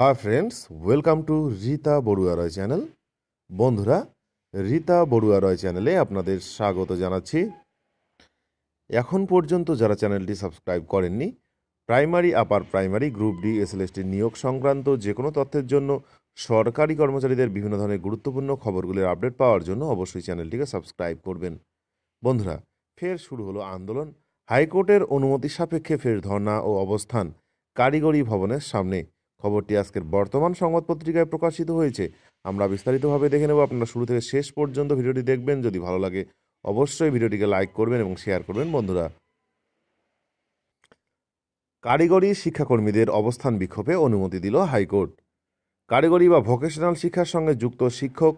high friends welcome to Rita Barua Roy channel বন্ধুরা রীতা বড়ুয়া রয় চ্যানেলে আপনাদের স্বাগত জানাচ্ছি এখন পর্যন্ত যারা চ্যানেলটি সাবস্ক্রাইব করেননি primary upper primary group D L নিয়োগ সংক্রান্ত যে কোনো তথ্যের জন্য সরকারি কর্মচারীদের বিভিন্ন ধরনের গুরুত্বপূর্ণ খবরগুলির আপডেট পাওয়ার জন্য অবশ্যই চ্যানেলটিকে সাবস্ক্রাইব করবেন বন্ধুরা ফের শুরু হলো আন্দোলন হাইকোর্টের অনুমতি সাপেক্ষে ফের ধর্না ও অবস্থান কারিগরি ভবনের সামনে খবরটি আজকের বর্তমান সংবাদ পত্রিকায় প্রকাশিত হয়েছে আমরা বিস্তারিতভাবে দেখে নেব আপনারা শুরু থেকে শেষ পর্যন্ত ভিডিওটি দেখবেন যদি ভালো লাগে অবশ্যই ভিডিওটিকে লাইক করবেন এবং শেয়ার করবেন বন্ধুরা কারিগরি শিক্ষাকর্মীদের অবস্থান বিক্ষোভে অনুমতি দিল হাইকোর্ট কারিগরি বা ভোকেশনাল শিক্ষার সঙ্গে যুক্ত শিক্ষক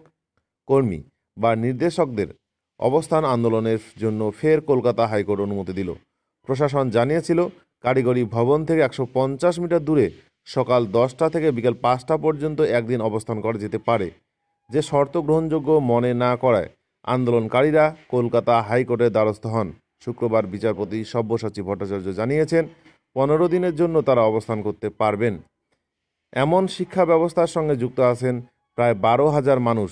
কর্মী বা নির্দেশকদের অবস্থান আন্দোলনের জন্য ফের কলকাতা হাইকোর্ট অনুমতি দিল প্রশাসন জানিয়েছিল কারিগরি ভবন থেকে একশো মিটার দূরে সকাল দশটা থেকে বিকাল পাঁচটা পর্যন্ত একদিন অবস্থান করা যেতে পারে যে শর্ত গ্রহণযোগ্য মনে না করায় আন্দোলনকারীরা কলকাতা হাইকোর্টের দ্বারস্থ হন শুক্রবার বিচারপতি সব্যসাচী ভট্টাচার্য জানিয়েছেন পনেরো দিনের জন্য তারা অবস্থান করতে পারবেন এমন শিক্ষা ব্যবস্থার সঙ্গে যুক্ত আছেন প্রায় বারো হাজার মানুষ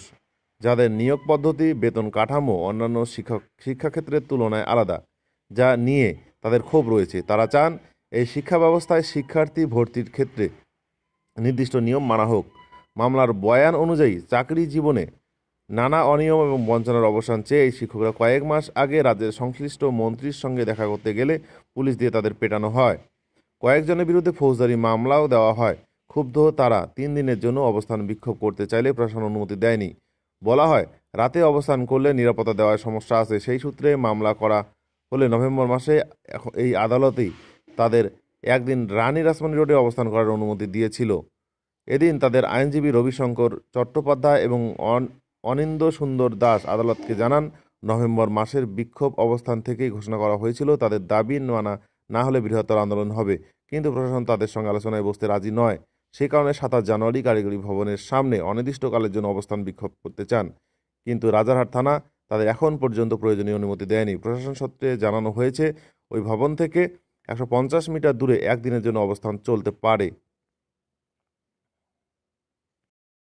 যাদের নিয়োগ পদ্ধতি বেতন কাঠামো অন্যান্য শিক্ষক শিক্ষাক্ষেত্রের তুলনায় আলাদা যা নিয়ে তাদের ক্ষোভ রয়েছে তারা চান এই শিক্ষা ব্যবস্থায় শিক্ষার্থী ভর্তির ক্ষেত্রে নির্দিষ্ট নিয়ম মানা হোক মামলার বয়ান অনুযায়ী চাকরি জীবনে নানা অনিয়ম এবং বঞ্চনার অবসান চেয়ে এই শিক্ষকরা কয়েক মাস আগে রাজ্যের সংশ্লিষ্ট মন্ত্রীর সঙ্গে দেখা করতে গেলে পুলিশ দিয়ে তাদের পেটানো হয় কয়েকজনের বিরুদ্ধে ফৌজদারি মামলাও দেওয়া হয় ক্ষুব্ধ তারা তিন দিনের জন্য অবস্থান বিক্ষোভ করতে চাইলে প্রশাসন অনুমতি দেয়নি বলা হয় রাতে অবস্থান করলে নিরাপত্তা দেওয়ার সমস্যা আছে সেই সূত্রে মামলা করা হলে নভেম্বর মাসে এই আদালতেই তাদের একদিন রানী রাসমণি রোডে অবস্থান করার অনুমতি দিয়েছিল এদিন তাদের আইনজীবী রবিশঙ্কর চট্টোপাধ্যায় এবং অনিন্দ সুন্দর দাস আদালতকে জানান নভেম্বর মাসের বিক্ষোভ অবস্থান থেকেই ঘোষণা করা হয়েছিল তাদের দাবি মানা না হলে বৃহত্তর আন্দোলন হবে কিন্তু প্রশাসন তাদের সঙ্গে আলোচনায় বসতে রাজি নয় সে কারণে সাতাশ জানুয়ারি কারিগরি ভবনের সামনে অনির্দিষ্টকালের জন্য অবস্থান বিক্ষোভ করতে চান কিন্তু রাজারহাট থানা তাদের এখন পর্যন্ত প্রয়োজনীয় অনুমতি দেয়নি প্রশাসন সত্ত্বে জানানো হয়েছে ওই ভবন থেকে একশো মিটার দূরে একদিনের জন্য অবস্থান চলতে পারে